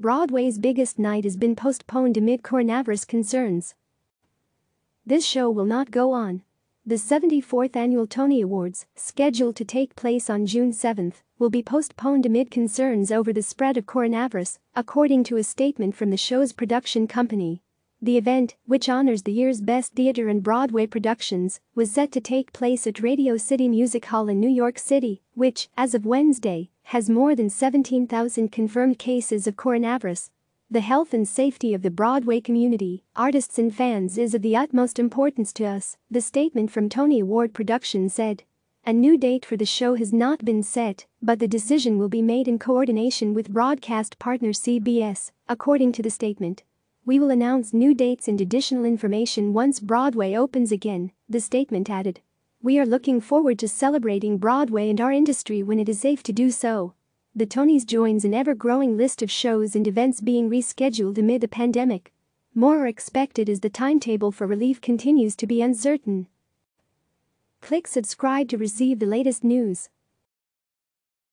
Broadway's biggest night has been postponed amid coronavirus concerns. This show will not go on. The 74th annual Tony Awards, scheduled to take place on June 7, will be postponed amid concerns over the spread of coronavirus, according to a statement from the show's production company. The event, which honors the year's best theater and Broadway productions, was set to take place at Radio City Music Hall in New York City, which, as of Wednesday, has more than 17,000 confirmed cases of coronavirus. The health and safety of the Broadway community, artists and fans is of the utmost importance to us, the statement from Tony Award Productions said. A new date for the show has not been set, but the decision will be made in coordination with broadcast partner CBS, according to the statement. We will announce new dates and additional information once Broadway opens again, the statement added. We are looking forward to celebrating Broadway and our industry when it is safe to do so. The Tonys joins an ever-growing list of shows and events being rescheduled amid the pandemic. More are expected as the timetable for relief continues to be uncertain. Click subscribe to receive the latest news.